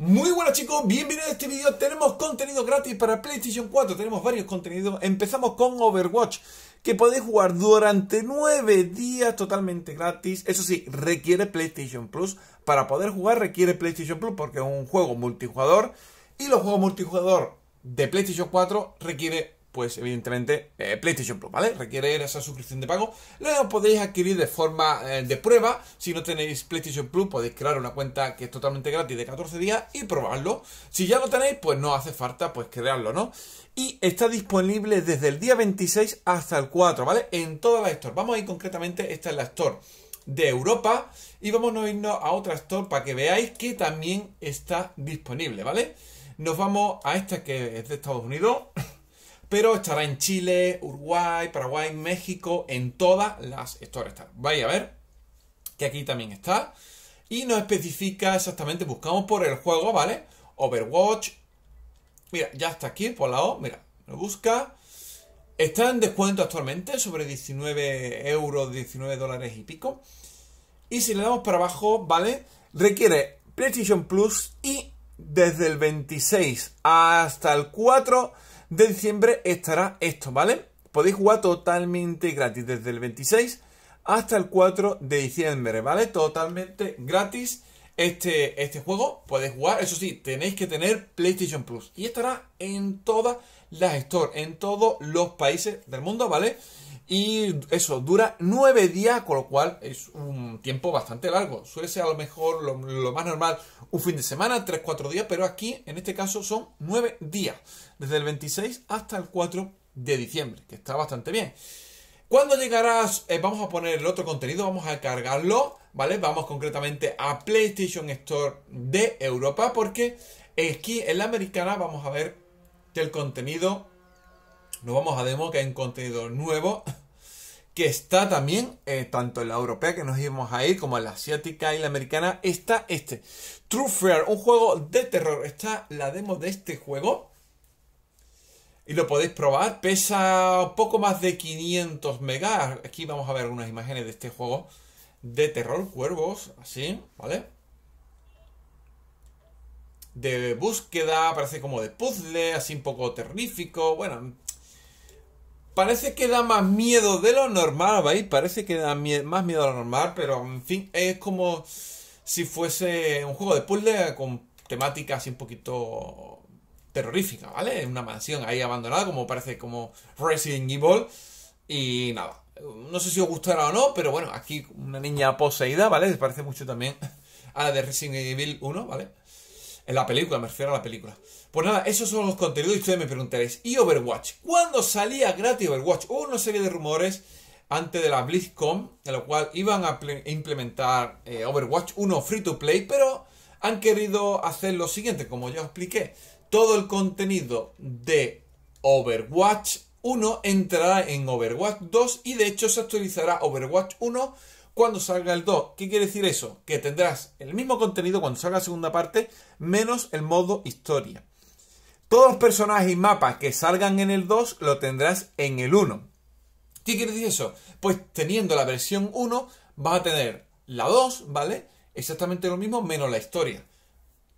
Muy buenas chicos, bienvenidos a este video. Tenemos contenido gratis para PlayStation 4, tenemos varios contenidos. Empezamos con Overwatch, que podéis jugar durante 9 días totalmente gratis. Eso sí, requiere PlayStation Plus. Para poder jugar requiere PlayStation Plus porque es un juego multijugador. Y los juegos multijugador de PlayStation 4 requiere pues evidentemente eh, PlayStation Plus, ¿vale? Requiere esa suscripción de pago. Lo podéis adquirir de forma eh, de prueba. Si no tenéis PlayStation Plus, podéis crear una cuenta que es totalmente gratis de 14 días y probarlo. Si ya lo tenéis, pues no hace falta pues crearlo, ¿no? Y está disponible desde el día 26 hasta el 4, ¿vale? En todas las stores. Vamos a ir concretamente, esta es la store de Europa y vamos a irnos a otra store para que veáis que también está disponible, ¿vale? Nos vamos a esta que es de Estados Unidos. Pero estará en Chile, Uruguay, Paraguay, México, en todas las historias. Vaya Vais a ver que aquí también está. Y nos especifica exactamente, buscamos por el juego, ¿vale? Overwatch. Mira, ya está aquí, por la O, mira, lo busca. Está en descuento actualmente, sobre 19 euros, 19 dólares y pico. Y si le damos para abajo, ¿vale? Requiere PlayStation Plus y desde el 26 hasta el 4 de diciembre estará esto, ¿vale? Podéis jugar totalmente gratis desde el 26 hasta el 4 de diciembre, ¿vale? Totalmente gratis este, este juego. puedes jugar, eso sí, tenéis que tener PlayStation Plus. Y estará en todas las stores, en todos los países del mundo, ¿vale? Y eso dura nueve días, con lo cual es un tiempo bastante largo. Suele ser a lo mejor lo, más normal un fin de semana, 3-4 días, pero aquí en este caso son nueve días, desde el 26 hasta el 4 de diciembre, que está bastante bien. Cuando llegarás, eh, vamos a poner el otro contenido, vamos a cargarlo Vamos concretamente a PlayStation Store de Europa porque aquí en la americana vamos a ver que el contenido, Nos vamos a demo, que hay un contenido nuevo que está también, eh, tanto en la europea que nos íbamos a ir, como en la asiática y la americana, está este. True Fear, un juego de terror. Está la demo de este juego. Y lo podéis probar. Pesa poco más de 500 megas. Aquí vamos a ver unas imágenes de este juego de terror, cuervos, así, ¿vale? De búsqueda, parece como de puzzle, así un poco terrífico, bueno. Parece que da más miedo de lo normal, ¿veis? Parece que da más miedo de lo normal, pero en fin, es como si fuese un juego de puzzle con temática así un poquito terrorífica, ¿vale? Una mansión ahí abandonada, como parece como Resident Evil, y nada. No sé si os gustará o no, pero bueno, aquí una niña poseída, ¿vale? Se parece mucho también a la de Resident Evil 1, ¿vale? En la película, me refiero a la película. Pues nada, esos son los contenidos y ustedes me preguntaréis, ¿y Overwatch? ¿Cuándo salía gratis Overwatch? Hubo una serie de rumores antes de la BlizzCon, en lo cual iban a implementar eh, Overwatch 1 free to play, pero han querido hacer lo siguiente, como ya os expliqué, todo el contenido de Overwatch 1 entrará en Overwatch 2 y de hecho se actualizará Overwatch 1 cuando salga el 2. ¿Qué quiere decir eso? Que tendrás el mismo contenido cuando salga la segunda parte, menos el modo historia. Todos los personajes y mapas que salgan en el 2 lo tendrás en el 1. ¿Qué quiere decir eso? Pues teniendo la versión 1 vas a tener la 2, ¿vale? Exactamente lo mismo menos la historia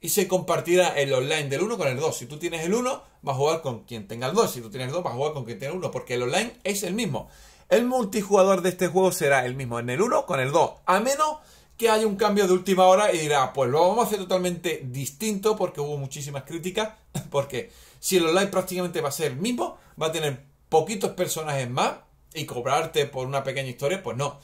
y se compartirá el online del 1 con el 2. Si tú tienes el 1, vas a jugar con quien tenga el 2. Si tú tienes el 2, vas a jugar con quien tenga el 1, porque el online es el mismo. El multijugador de este juego será el mismo en el 1 con el 2, a menos que haya un cambio de última hora y dirá, ah, pues lo vamos a hacer totalmente distinto porque hubo muchísimas críticas, porque si el online prácticamente va a ser el mismo, va a tener poquitos personajes más y cobrarte por una pequeña historia, pues no.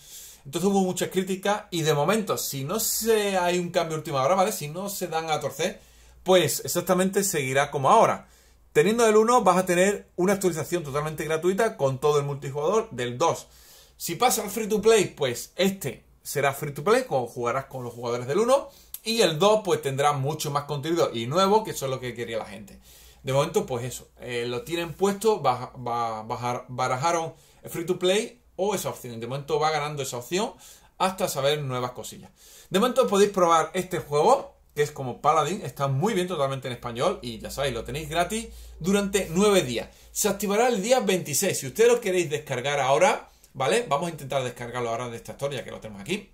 Entonces hubo muchas críticas y de momento, si no se hay un cambio última ¿vale? Si no se dan a torcer, pues exactamente seguirá como ahora. Teniendo el 1 vas a tener una actualización totalmente gratuita con todo el multijugador del 2. Si pasa al free to play, pues este será free to play, como jugarás con los jugadores del 1. Y el 2 pues tendrá mucho más contenido y nuevo, que eso es lo que quería la gente. De momento pues eso, eh, lo tienen puesto, barajaron el free to play o esa opción. De momento va ganando esa opción hasta saber nuevas cosillas. De momento podéis probar este juego, que es como Paladin, está muy bien totalmente en español y ya sabéis, lo tenéis gratis durante 9 días. Se activará el día 26. Si ustedes lo queréis descargar ahora, ¿vale? Vamos a intentar descargarlo ahora de esta historia que lo tenemos aquí.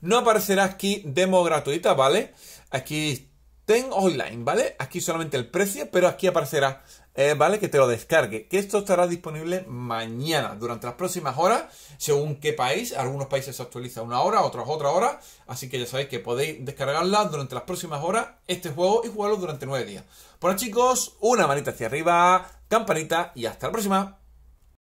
No aparecerá aquí demo gratuita, ¿vale? Aquí ten online, ¿vale? Aquí solamente el precio, pero aquí aparecerá eh, ¿vale? Que te lo descargue. Que esto estará disponible mañana, durante las próximas horas, según qué país. Algunos países se actualiza una hora, otros otra hora. Así que ya sabéis que podéis descargarla durante las próximas horas, este juego, y jugarlo durante nueve días. Bueno chicos, una manita hacia arriba, campanita y hasta la próxima.